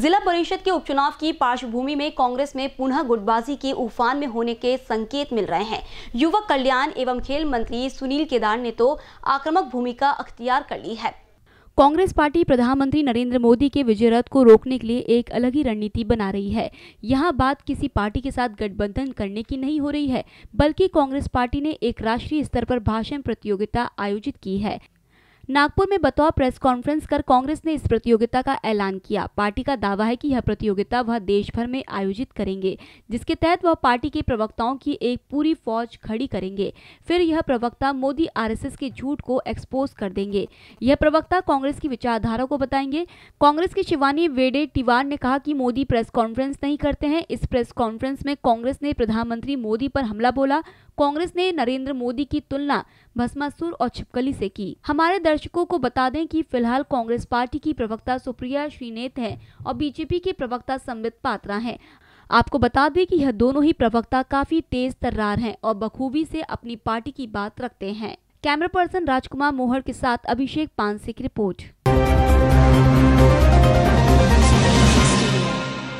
जिला परिषद के उपचुनाव की पार्श्वभूमि में कांग्रेस में पुनः गुटबाजी के उफान में होने के संकेत मिल रहे हैं युवक कल्याण एवं खेल मंत्री सुनील केदार ने तो आक्रमक भूमिका अख्तियार कर ली है कांग्रेस पार्टी प्रधानमंत्री नरेंद्र मोदी के विजय रथ को रोकने के लिए एक अलग ही रणनीति बना रही है यहाँ बात किसी पार्टी के साथ गठबंधन करने की नहीं हो रही है बल्कि कांग्रेस पार्टी ने एक राष्ट्रीय स्तर पर भाषण प्रतियोगिता आयोजित की है नागपुर में बतौर प्रेस कॉन्फ्रेंस कर कांग्रेस ने इस प्रतियोगिता का ऐलान किया पार्टी का दावा है कि यह प्रतियोगिता वह देश भर में आयोजित करेंगे जिसके तहत वह पार्टी के प्रवक्ताओं की एक पूरी फौज खड़ी करेंगे फिर यह प्रवक्ता मोदी आरएसएस के झूठ को एक्सपोज कर देंगे यह प्रवक्ता कांग्रेस की विचारधारा को बताएंगे कांग्रेस के शिवानी वेडे टिवार ने कहा कि मोदी प्रेस कॉन्फ्रेंस नहीं करते हैं इस प्रेस कॉन्फ्रेंस में कांग्रेस ने प्रधानमंत्री मोदी पर हमला बोला कांग्रेस ने नरेंद्र मोदी की तुलना भस्मासुर और छिपकली से की हमारे दर्शक दर्शकों को बता दें कि फिलहाल कांग्रेस पार्टी की प्रवक्ता सुप्रिया श्रीनेत हैं और बीजेपी के प्रवक्ता संबित पात्रा हैं आपको बता दें कि यह दोनों ही प्रवक्ता काफी तेज तर्रार हैं और बखूबी से अपनी पार्टी की बात रखते हैं कैमरा पर्सन राजकुमार मोहर के साथ अभिषेक पानसे की रिपोर्ट